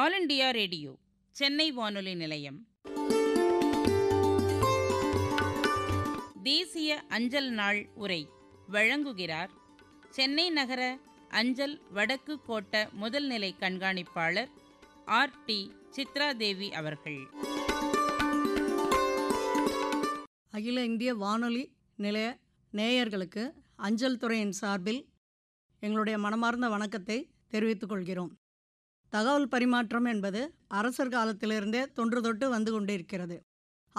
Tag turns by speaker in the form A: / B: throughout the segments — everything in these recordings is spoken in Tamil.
A: ஆல் இண்டியா ரேடியோ சென்னை வானொலி நிலையம் தேசிய அஞ்சல் நாள் உரை வழங்குகிறார் சென்னை நகர அஞ்சல் வடக்கு கோட்ட முதல்நிலை கண்காணிப்பாளர் ஆர் டி சித்ராதேவி அவர்கள் அகில இந்திய வானொலி நிலைய நேயர்களுக்கு அஞ்சல் துறையின் சார்பில் எங்களுடைய மனமார்ந்த வணக்கத்தை தெரிவித்துக் கொள்கிறோம் தகவல் பரிமாற்றம் என்பது அரசர் காலத்திலிருந்தே தொன்று தொட்டு வந்து கொண்டிருக்கிறது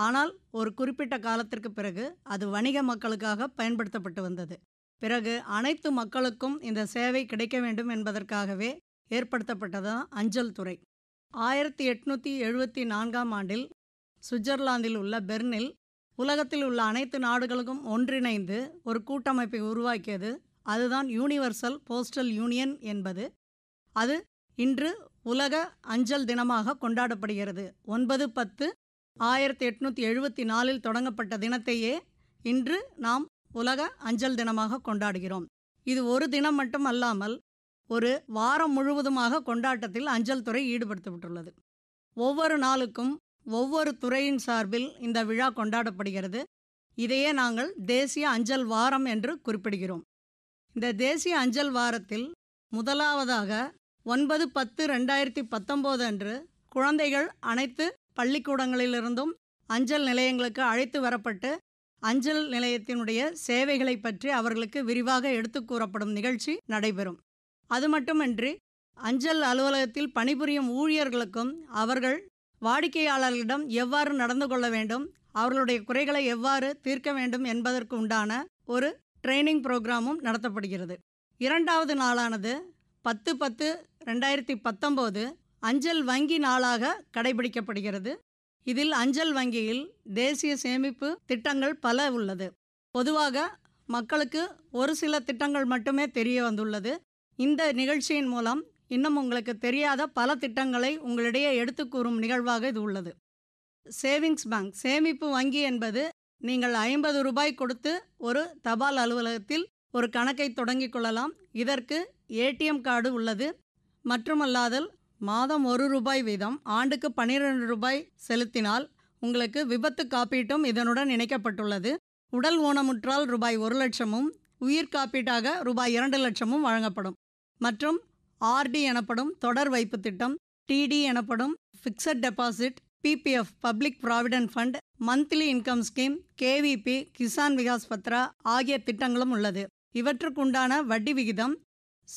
A: ஆனால் ஒரு குறிப்பிட்ட காலத்திற்கு பிறகு அது வணிக மக்களுக்காக பயன்படுத்தப்பட்டு வந்தது பிறகு அனைத்து மக்களுக்கும் இந்த சேவை கிடைக்க வேண்டும் என்பதற்காகவே ஏற்படுத்தப்பட்டதான் அஞ்சல் துறை ஆயிரத்தி எட்நூற்றி எழுபத்தி நான்காம் ஆண்டில் சுவிட்சர்லாந்தில் உள்ள பெர்னில் உலகத்தில் உள்ள அனைத்து நாடுகளுக்கும் ஒன்றிணைந்து ஒரு கூட்டமைப்பை உருவாக்கியது அதுதான் யூனிவர்சல் போஸ்டல் யூனியன் என்பது அது இன்று உலக அஞ்சல் தினமாக கொண்டாடப்படுகிறது ஒன்பது பத்து ஆயிரத்தி எட்நூற்றி எழுபத்தி நாலில் தொடங்கப்பட்ட தினத்தையே இன்று நாம் உலக அஞ்சல் தினமாக கொண்டாடுகிறோம் இது ஒரு தினம் மட்டும் அல்லாமல் ஒரு வாரம் முழுவதுமாக கொண்டாட்டத்தில் அஞ்சல் துறை ஈடுபடுத்தப்பட்டுள்ளது ஒவ்வொரு நாளுக்கும் ஒவ்வொரு துறையின் சார்பில் இந்த விழா கொண்டாடப்படுகிறது இதையே நாங்கள் தேசிய அஞ்சல் வாரம் என்று குறிப்பிடுகிறோம் இந்த தேசிய அஞ்சல் வாரத்தில் முதலாவதாக ஒன்பது பத்து ரெண்டாயிரத்தி பத்தொம்போது அன்று குழந்தைகள் அனைத்து பள்ளிக்கூடங்களிலிருந்தும் அஞ்சல் நிலையங்களுக்கு அழைத்து வரப்பட்டு அஞ்சல் நிலையத்தினுடைய சேவைகளை பற்றி அவர்களுக்கு விரிவாக எடுத்துக் கூறப்படும் நிகழ்ச்சி நடைபெறும் அது மட்டுமின்றி அஞ்சல் அலுவலகத்தில் பணிபுரியும் ஊழியர்களுக்கும் அவர்கள் வாடிக்கையாளர்களிடம் எவ்வாறு நடந்து கொள்ள வேண்டும் அவர்களுடைய குறைகளை எவ்வாறு தீர்க்க வேண்டும் என்பதற்கு உண்டான ஒரு ட்ரைனிங் புரோகிராமும் நடத்தப்படுகிறது இரண்டாவது நாளானது பத்து பத்து ரெண்டாயிரத்தி பத்தொம்போது அஞ்சல் வங்கி நாளாக கடைபிடிக்கப்படுகிறது இதில் அஞ்சல் வங்கியில் தேசிய சேமிப்பு திட்டங்கள் பல உள்ளது பொதுவாக மக்களுக்கு ஒரு சில திட்டங்கள் மட்டுமே தெரிய வந்துள்ளது இந்த நிகழ்ச்சியின் மூலம் இன்னும் உங்களுக்கு தெரியாத பல திட்டங்களை உங்களிடையே எடுத்து கூறும் நிகழ்வாக இது உள்ளது சேவிங்ஸ் பேங்க் சேமிப்பு வங்கி என்பது நீங்கள் ஐம்பது ரூபாய் கொடுத்து ஒரு தபால் அலுவலகத்தில் ஒரு கணக்கை தொடங்கிக் கொள்ளலாம் இதற்கு ஏடிஎம் கார்டு உள்ளது மற்றுமல்லாதல் மாதம் ஒரு ரூபாய் வீதம் ஆண்டுக்கு பன்னிரண்டு ரூபாய் செலுத்தினால் உங்களுக்கு விபத்து காப்பீட்டும் இதனுடன் இணைக்கப்பட்டுள்ளது உடல் ஊனமுற்றால் ரூபாய் ஒரு லட்சமும் உயிர் காப்பீட்டாக ரூபாய் இரண்டு லட்சமும் வழங்கப்படும் மற்றும் ஆர்டி எனப்படும் தொடர் வைப்பு திட்டம் டிடி எனப்படும் fixed deposit PPF public provident fund monthly income scheme KVP Kisan Vikas Patra ஆகிய திட்டங்களும் உள்ளது இவற்றுக்குண்டான வட்டி விகிதம்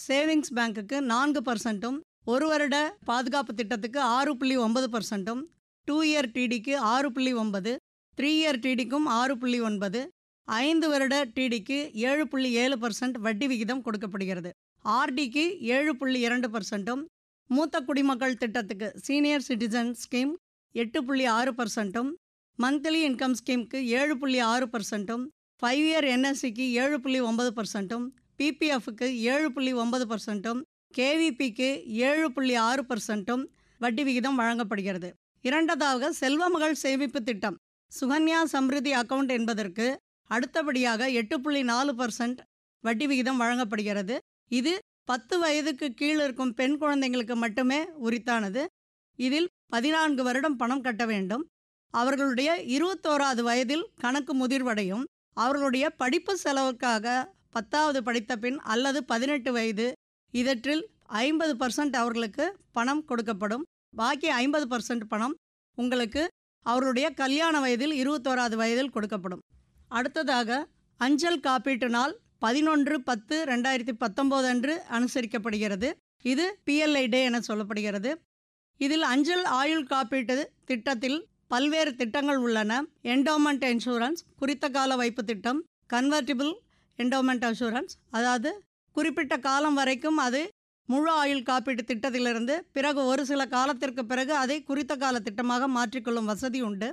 A: சேவிங்ஸ் பேங்க்குக்கு நான்கு பர்சன்ட்டும் ஒரு வருட பாதுகாப்பு திட்டத்துக்கு ஆறு புள்ளி ஒன்பது பர்சன்ட்டும் டூ இயர் டிடிக்கு ஆறு புள்ளி ஒன்பது த்ரீ இயர் டிடிக்கும் ஆறு புள்ளி ஒன்பது ஐந்து வருட டிடிக்கு ஏழு புள்ளி ஏழு பர்சன்ட் வட்டி விகிதம் கொடுக்கப்படுகிறது ஆர்டிக்கு ஏழு புள்ளி இரண்டு பர்சன்ட்டும் மூத்த குடிமக்கள் திட்டத்துக்கு சீனியர் சிட்டிசன் ஸ்கீம் எட்டு புள்ளி ஆறு பர்சன்ட்டும் மந்த்லி இன்கம் ஸ்கீமுக்கு ஏழு புள்ளி ஆறு பர்சன்ட்டும் ஃபைவ் இயர் என்எஸ்சிக்கு ஏழு புள்ளி ஒன்பது பர்சன்ட்டும் பிபிஎஃப்க்கு ஏழு புள்ளி ஒன்பது பர்சன்ட்டும் கேவிபிக்கு ஏழு புள்ளி ஆறு பர்சன்ட்டும் வட்டி விகிதம் வழங்கப்படுகிறது இரண்டதாக செல்வமகள் சேமிப்பு திட்டம் சுகன்யா சம்ருதி அக்கவுண்ட் என்பதற்கு அடுத்தபடியாக எட்டு புள்ளி நாலு பர்சன்ட் வட்டி விகிதம் வழங்கப்படுகிறது இது பத்து வயதுக்கு கீழ் இருக்கும் பெண் குழந்தைங்களுக்கு மட்டுமே உரித்தானது இதில் பதினான்கு வருடம் பணம் கட்ட வேண்டும் அவர்களுடைய இருபத்தோராது வயதில் கணக்கு முதிர்வடையும் அவர்களுடைய படிப்பு செலவுக்காக பத்தாவது படித்த பின் அல்லது பதினெட்டு வயது இதற்றில் ஐம்பது பர்சன்ட் அவர்களுக்கு பணம் கொடுக்கப்படும் பாக்கி ஐம்பது பர்சன்ட் பணம் உங்களுக்கு அவருடைய கல்யாண வயதில் இருபத்தோராது வயதில் கொடுக்கப்படும் அடுத்ததாக அஞ்சல் காப்பீட்டு நாள் பதினொன்று பத்து ரெண்டாயிரத்தி பத்தொம்போது அன்று அனுசரிக்கப்படுகிறது இது பிஎல்ஐ டே என சொல்லப்படுகிறது இதில் அஞ்சல் ஆயுள் காப்பீட்டு திட்டத்தில் பல்வேறு திட்டங்கள் உள்ளன என்டோமெண்ட் இன்சூரன்ஸ் குறித்த கால வைப்பு திட்டம் கன்வெர்டிபிள் என்டோமெண்ட் அஷூரன்ஸ் அதாவது குறிப்பிட்ட காலம் வரைக்கும் அது முழு ஆயுள் காப்பீட்டு திட்டத்திலிருந்து பிறகு ஒரு சில காலத்திற்கு பிறகு அதை குறித்த கால திட்டமாக மாற்றிக்கொள்ளும் வசதி உண்டு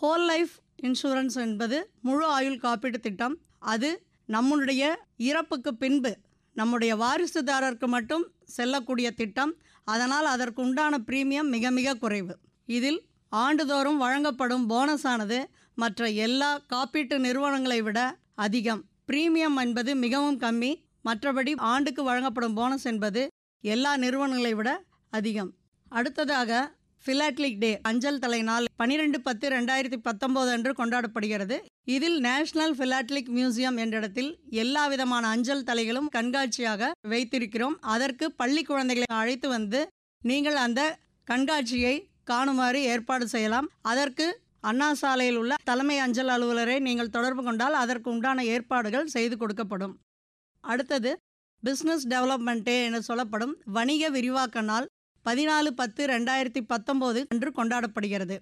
A: ஹோல் லைஃப் இன்சூரன்ஸ் என்பது முழு ஆயுள் காப்பீட்டு திட்டம் அது நம்முடைய இறப்புக்கு பின்பு நம்முடைய வாரிசுதாரருக்கு மட்டும் செல்லக்கூடிய திட்டம் அதனால் அதற்கு உண்டான பிரீமியம் மிக மிக குறைவு இதில் ஆண்டுதோறும் வழங்கப்படும் போனஸானது மற்ற எல்லா காப்பீட்டு நிறுவனங்களை விட அதிகம் பிரீமியம் என்பது மிகவும் கம்மி மற்றபடி ஆண்டுக்கு வழங்கப்படும் போனஸ் என்பது எல்லா நிறுவனங்களை விட அதிகம் அடுத்ததாக ஃபிலாட்லிக் டே அஞ்சல் தலை நாள் பனிரெண்டு பத்து ரெண்டாயிரத்தி பத்தொம்போது அன்று கொண்டாடப்படுகிறது இதில் நேஷனல் ஃபிலாட்லிக் மியூசியம் என்ற இடத்தில் எல்லா விதமான அஞ்சல் தலைகளும் கண்காட்சியாக வைத்திருக்கிறோம் அதற்கு பள்ளி குழந்தைகளை அழைத்து வந்து நீங்கள் அந்த கண்காட்சியை காணுமாறு ஏற்பாடு செய்யலாம் அதற்கு அண்ணா சாலையில் உள்ள தலைமை அஞ்சல் அலுவலரை நீங்கள் தொடர்பு கொண்டால் அதற்கு உண்டான ஏற்பாடுகள் செய்து கொடுக்கப்படும் அடுத்தது பிஸ்னஸ் டெவலப்மெண்ட்டே என சொல்லப்படும் வணிக விரிவாக்க நாள் பதினாலு பத்து ரெண்டாயிரத்தி பத்தொம்போது அன்று கொண்டாடப்படுகிறது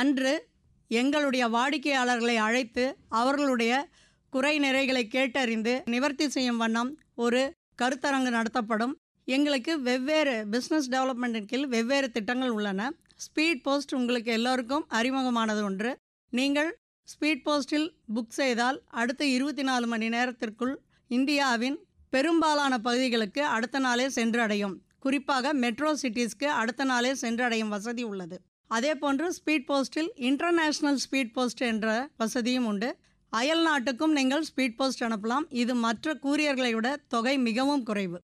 A: அன்று எங்களுடைய வாடிக்கையாளர்களை அழைத்து அவர்களுடைய குறை நிறைகளை கேட்டறிந்து நிவர்த்தி செய்யும் வண்ணம் ஒரு கருத்தரங்கு நடத்தப்படும் எங்களுக்கு வெவ்வேறு பிஸ்னஸ் டெவலப்மெண்ட்டின் கீழ் வெவ்வேறு திட்டங்கள் உள்ளன ஸ்பீட் போஸ்ட் உங்களுக்கு எல்லோருக்கும் அறிமுகமானது ஒன்று நீங்கள் ஸ்பீட் போஸ்டில் புக் செய்தால் அடுத்த இருபத்தி நாலு மணி நேரத்திற்குள் இந்தியாவின் பெரும்பாலான பகுதிகளுக்கு அடுத்த நாளே சென்றடையும் குறிப்பாக மெட்ரோ சிட்டிஸ்க்கு அடுத்த நாளே சென்றடையும் வசதி உள்ளது அதே போன்று ஸ்பீட் போஸ்டில் இன்டர்நேஷ்னல் ஸ்பீட் போஸ்ட் என்ற வசதியும் உண்டு அயல் நாட்டுக்கும் நீங்கள் ஸ்பீட் போஸ்ட் அனுப்பலாம் இது மற்ற கூரியர்களை விட தொகை மிகவும் குறைவு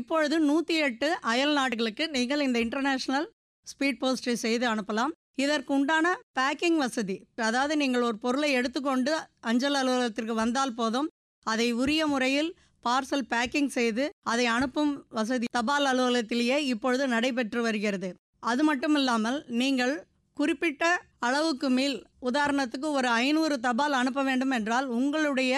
A: இப்பொழுது நூற்றி எட்டு அயல் நாடுகளுக்கு நீங்கள் இந்த இன்டர்நேஷ்னல் ஸ்பீட் போஸ்டை செய்து அனுப்பலாம் இதற்கு உண்டான பேக்கிங் வசதி அதாவது நீங்கள் ஒரு பொருளை எடுத்துக்கொண்டு அஞ்சல் அலுவலகத்திற்கு வந்தால் போதும் அதை உரிய முறையில் பார்சல் பேக்கிங் செய்து அதை அனுப்பும் வசதி தபால் அலுவலகத்திலேயே இப்பொழுது நடைபெற்று வருகிறது அது மட்டும் இல்லாமல் நீங்கள் குறிப்பிட்ட அளவுக்கு மேல் உதாரணத்துக்கு ஒரு ஐநூறு தபால் அனுப்ப வேண்டும் என்றால் உங்களுடைய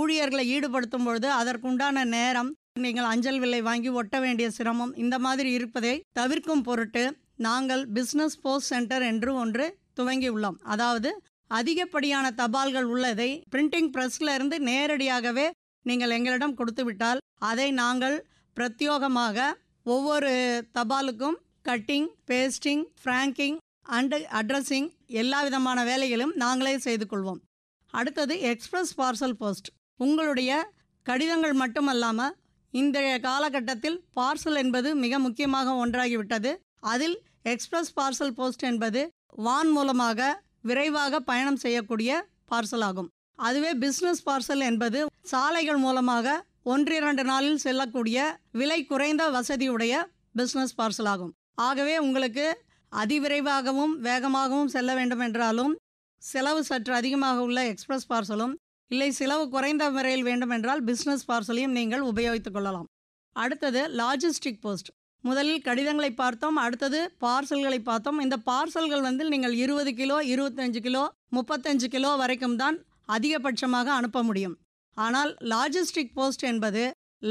A: ஊழியர்களை ஈடுபடுத்தும் பொழுது அதற்குண்டான நேரம் நீங்கள் அஞ்சல் விலை வாங்கி ஒட்ட வேண்டிய சிரமம் இந்த மாதிரி இருப்பதை தவிர்க்கும் பொருட்டு நாங்கள் பிஸ்னஸ் போஸ்ட் சென்டர் என்று ஒன்று துவங்கியுள்ளோம் அதாவது அதிகப்படியான தபால்கள் உள்ளதை பிரிண்டிங் ப்ரெஸ்ல இருந்து நேரடியாகவே நீங்கள் எங்களிடம் கொடுத்துவிட்டால் அதை நாங்கள் பிரத்யோகமாக ஒவ்வொரு தபாலுக்கும் cutting pasting franking and addressing எல்லா விதமான வேலைகளும் நாங்களே செய்து கொள்வோம் அடுத்தது எக்ஸ்பிரஸ் பார்சல் போஸ்ட் உங்களுடைய கடிதங்கள் மட்டுமல்லாமல் இந்த காலகட்டத்தில் பார்சல் என்பது மிக முக்கியமாக ஒன்றாகிவிட்டது அதில் எக்ஸ்பிரஸ் பார்சல் போஸ்ட் என்பது வான் மூலமாக விரைவாக பயணம் செய்யக்கூடிய பார்சல் ஆகும் அதுவே பிஸ்னஸ் பார்சல் என்பது சாலைகள் மூலமாக ஒன்றிரண்டு நாளில் செல்லக்கூடிய விலை குறைந்த வசதியுடைய பிஸ்னஸ் பார்சல் ஆகும் ஆகவே உங்களுக்கு அதிவிரைவாகவும் வேகமாகவும் செல்ல வேண்டும் என்றாலும் செலவு சற்று அதிகமாக உள்ள எக்ஸ்பிரஸ் பார்சலும் இல்லை செலவு குறைந்த முறையில் வேண்டுமென்றால் பிஸ்னஸ் பார்சலையும் நீங்கள் உபயோகித்துக் கொள்ளலாம் அடுத்தது லாஜிஸ்டிக் போஸ்ட் முதலில் கடிதங்களை பார்த்தோம் அடுத்தது பார்சல்களை பார்த்தோம் இந்த பார்சல்கள் வந்து நீங்கள் இருபது கிலோ இருபத்தஞ்சு கிலோ முப்பத்தஞ்சு கிலோ வரைக்கும் தான் அதிகபட்சமாக அனுப்ப முடியும் ஆனால் லாஜிஸ்டிக் போஸ்ட் என்பது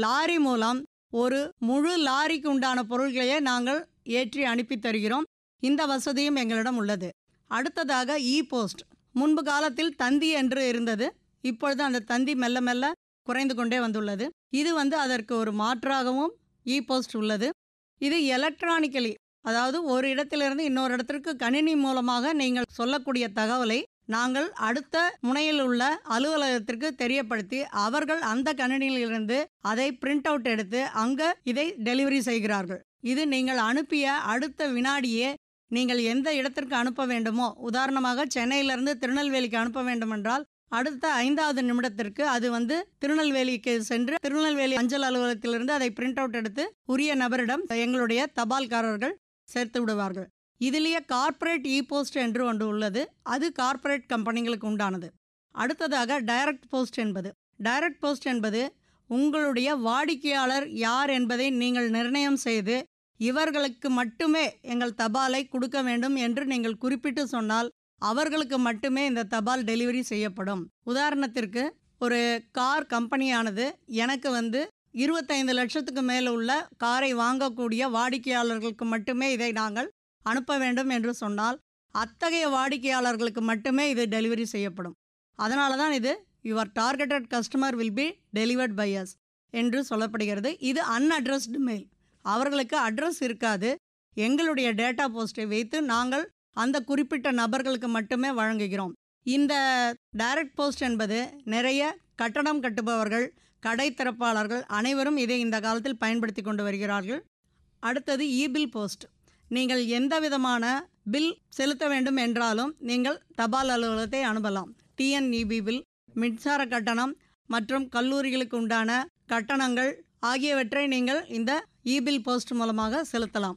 A: லாரி மூலம் ஒரு முழு லாரிக்கு உண்டான பொருள்களையே நாங்கள் ஏற்றி அனுப்பி தருகிறோம் இந்த வசதியும் எங்களிடம் உள்ளது அடுத்ததாக இ போஸ்ட் முன்பு காலத்தில் தந்தி என்று இருந்தது இப்பொழுது அந்த தந்தி மெல்ல மெல்ல குறைந்து கொண்டே வந்துள்ளது இது வந்து அதற்கு ஒரு மாற்றாகவும் இ போஸ்ட் உள்ளது இது எலக்ட்ரானிக்கலி அதாவது ஒரு இடத்திலிருந்து இன்னொரு இடத்திற்கு கணினி மூலமாக நீங்கள் சொல்லக்கூடிய தகவலை நாங்கள் அடுத்த முனையில் உள்ள அலுவலகத்திற்கு தெரியப்படுத்தி அவர்கள் அந்த கணினியிலிருந்து அதை பிரிண்ட் அவுட் எடுத்து அங்க இதை டெலிவரி செய்கிறார்கள் இது நீங்கள் அனுப்பிய அடுத்த வினாடியே நீங்கள் எந்த இடத்திற்கு அனுப்ப வேண்டுமோ உதாரணமாக சென்னையிலிருந்து திருநெல்வேலிக்கு அனுப்ப வேண்டுமென்றால் அடுத்த ஐந்தாவது நிமிடத்திற்கு அது வந்து திருநெல்வேலிக்கு சென்று திருநெல்வேலி அஞ்சல் அலுவலகத்திலிருந்து அதை பிரிண்ட் அவுட் எடுத்து உரிய நபரிடம் எங்களுடைய தபால்காரர்கள் சேர்த்து விடுவார்கள் இதிலேயே கார்ப்பரேட் இ போஸ்ட் என்று ஒன்று உள்ளது அது கார்ப்பரேட் கம்பெனிகளுக்கு உண்டானது அடுத்ததாக டைரக்ட் போஸ்ட் என்பது டைரக்ட் போஸ்ட் என்பது உங்களுடைய வாடிக்கையாளர் யார் என்பதை நீங்கள் நிர்ணயம் செய்து இவர்களுக்கு மட்டுமே எங்கள் தபாலை கொடுக்க வேண்டும் என்று நீங்கள் குறிப்பிட்டு சொன்னால் அவர்களுக்கு மட்டுமே இந்த தபால் டெலிவரி செய்யப்படும் உதாரணத்திற்கு ஒரு கார் கம்பெனியானது எனக்கு வந்து இருபத்தைந்து லட்சத்துக்கு மேல் உள்ள காரை வாங்கக்கூடிய வாடிக்கையாளர்களுக்கு மட்டுமே இதை நாங்கள் அனுப்ப வேண்டும் என்று சொன்னால் அத்தகைய வாடிக்கையாளர்களுக்கு மட்டுமே இது டெலிவரி செய்யப்படும் அதனால தான் இது your targeted customer will be delivered by us என்று சொல்லப்படுகிறது இது அன்அட்ரஸ்டு மெயில் அவர்களுக்கு அட்ரஸ் இருக்காது எங்களுடைய டேட்டா போஸ்ட்டை வைத்து நாங்கள் அந்த குறிப்பிட்ட நபர்களுக்கு மட்டுமே வழங்குகிறோம் இந்த டைரக்ட் போஸ்ட் என்பது நிறைய கட்டணம் கட்டுபவர்கள் கடை திறப்பாளர்கள் அனைவரும் இதை இந்த காலத்தில் பயன்படுத்தி கொண்டு வருகிறார்கள் அடுத்தது இ பில் போஸ்ட் நீங்கள் எந்த விதமான பில் செலுத்த வேண்டும் என்றாலும் நீங்கள் தபால் அலுவலகத்தை அனுப்பலாம் டிஎன்இபி பில் மின்சார கட்டணம் மற்றும் கல்லூரிகளுக்கு உண்டான கட்டணங்கள் ஆகியவற்றை நீங்கள் இந்த பில் போஸ்ட் மூலமாக செலுத்தலாம்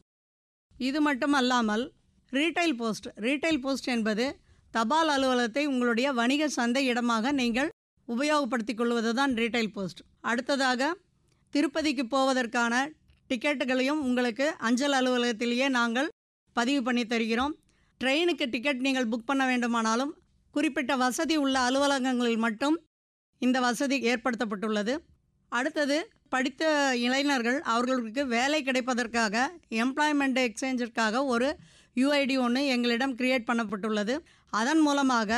A: இது மட்டும் அல்லாமல் ரீட்டைல் போஸ்ட் ரீட்டைல் போஸ்ட் என்பது தபால் அலுவலகத்தை உங்களுடைய வணிக சந்தை இடமாக நீங்கள் உபயோகப்படுத்தி கொள்வது தான் ரீட்டைல் போஸ்ட் அடுத்ததாக திருப்பதிக்கு போவதற்கான டிக்கெட்டுகளையும் உங்களுக்கு அஞ்சல் அலுவலகத்திலேயே நாங்கள் பதிவு பண்ணி தருகிறோம் ட்ரெயினுக்கு டிக்கெட் நீங்கள் புக் பண்ண வேண்டுமானாலும் குறிப்பிட்ட வசதி உள்ள அலுவலகங்களில் மட்டும் இந்த வசதி ஏற்படுத்தப்பட்டுள்ளது அடுத்தது படித்த இளைஞர்கள் அவர்களுக்கு வேலை கிடைப்பதற்காக எம்ப்ளாய்மெண்ட் எக்ஸ்சேஞ்சிற்காக ஒரு யூஐடி ஒன்று எங்களிடம் கிரியேட் பண்ணப்பட்டுள்ளது அதன் மூலமாக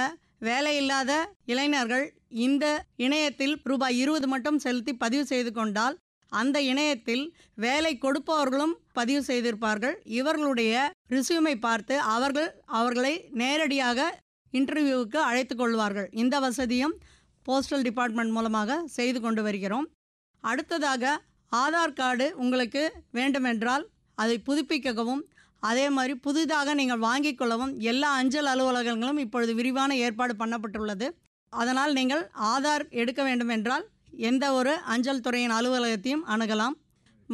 A: வேலையில்லாத இளைஞர்கள் இந்த இணையத்தில் ரூபாய் இருபது மட்டும் செலுத்தி பதிவு செய்து கொண்டால் அந்த இணையத்தில் வேலை கொடுப்பவர்களும் பதிவு செய்திருப்பார்கள் இவர்களுடைய ரிசியூமை பார்த்து அவர்கள் அவர்களை நேரடியாக இன்டர்வியூவுக்கு அழைத்து கொள்வார்கள் இந்த வசதியும் போஸ்டல் டிபார்ட்மெண்ட் மூலமாக செய்து கொண்டு வருகிறோம் அடுத்ததாக ஆதார் கார்டு உங்களுக்கு வேண்டுமென்றால் அதை புதுப்பிக்கவும் அதே மாதிரி புதிதாக நீங்கள் வாங்கிக் கொள்ளவும் எல்லா அஞ்சல் அலுவலகங்களும் இப்பொழுது விரிவான ஏற்பாடு பண்ணப்பட்டுள்ளது அதனால் நீங்கள் ஆதார் எடுக்க வேண்டும் என்றால் எந்த ஒரு அஞ்சல் துறையின் அலுவலகத்தையும் அணுகலாம்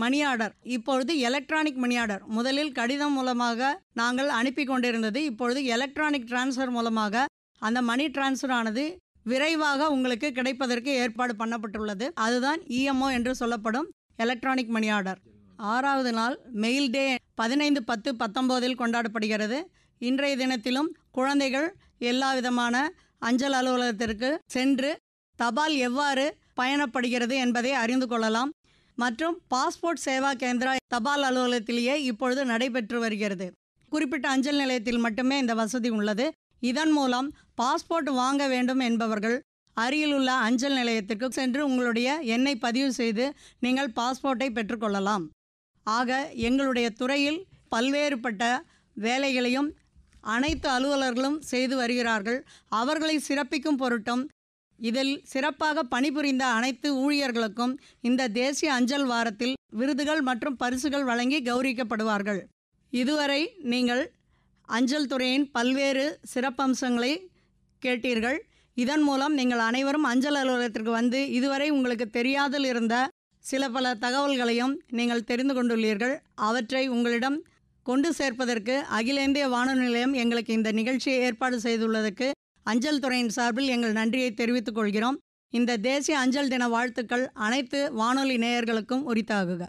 A: மணி ஆர்டர் இப்பொழுது எலக்ட்ரானிக் மணி ஆர்டர் முதலில் கடிதம் மூலமாக நாங்கள் அனுப்பி கொண்டிருந்தது இப்பொழுது எலக்ட்ரானிக் டிரான்ஸ்ஃபர் மூலமாக அந்த மணி டிரான்ஸ்ஃபர் ஆனது விரைவாக உங்களுக்கு கிடைப்பதற்கு ஏற்பாடு பண்ணப்பட்டுள்ளது அதுதான் இஎம்ஓ என்று சொல்லப்படும் எலக்ட்ரானிக் மணி ஆர்டர் ஆறாவது நாள் மெயில் டே பதினைந்து பத்து பத்தொம்போதில் கொண்டாடப்படுகிறது இன்றைய தினத்திலும் குழந்தைகள் எல்லா விதமான அஞ்சல் அலுவலகத்திற்கு சென்று தபால் எவ்வாறு பயணப்படுகிறது என்பதை அறிந்து கொள்ளலாம் மற்றும் பாஸ்போர்ட் சேவா கேந்திரா தபால் அலுவலகத்திலேயே இப்பொழுது நடைபெற்று வருகிறது குறிப்பிட்ட அஞ்சல் நிலையத்தில் மட்டுமே இந்த வசதி உள்ளது இதன் மூலம் பாஸ்போர்ட் வாங்க வேண்டும் என்பவர்கள் அருகில் உள்ள அஞ்சல் நிலையத்திற்கு சென்று உங்களுடைய எண்ணை பதிவு செய்து நீங்கள் பாஸ்போர்ட்டை பெற்றுக்கொள்ளலாம் ஆக எங்களுடைய துறையில் பல்வேறுபட்ட வேலைகளையும் அனைத்து அலுவலர்களும் செய்து வருகிறார்கள் அவர்களை சிறப்பிக்கும் பொருட்டும் இதில் சிறப்பாக பணிபுரிந்த அனைத்து ஊழியர்களுக்கும் இந்த தேசிய அஞ்சல் வாரத்தில் விருதுகள் மற்றும் பரிசுகள் வழங்கி கௌரவிக்கப்படுவார்கள் இதுவரை நீங்கள் அஞ்சல் துறையின் பல்வேறு சிறப்பம்சங்களை கேட்டீர்கள் இதன் மூலம் நீங்கள் அனைவரும் அஞ்சல் அலுவலகத்திற்கு வந்து இதுவரை உங்களுக்கு தெரியாதல் இருந்த சில பல தகவல்களையும் நீங்கள் தெரிந்து கொண்டுள்ளீர்கள் அவற்றை உங்களிடம் கொண்டு சேர்ப்பதற்கு அகில இந்திய வானொலி நிலையம் எங்களுக்கு இந்த நிகழ்ச்சியை ஏற்பாடு செய்துள்ளதற்கு அஞ்சல் துறையின் சார்பில் எங்கள் நன்றியை தெரிவித்துக் கொள்கிறோம் இந்த தேசிய அஞ்சல் தின வாழ்த்துக்கள் அனைத்து வானொலி நேயர்களுக்கும் உரித்தாகுக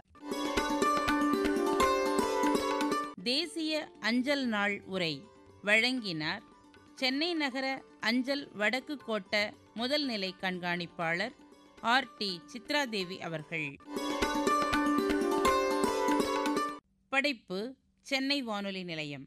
A: தேசிய அஞ்சல் நாள் உரை வழங்கினார் சென்னை நகர அஞ்சல் வடக்கு கோட்ட முதல்நிலை கண்காணிப்பாளர் ஆர் டி சித்ராதேவி அவர்கள் படைப்பு சென்னை வானொலி நிலையம்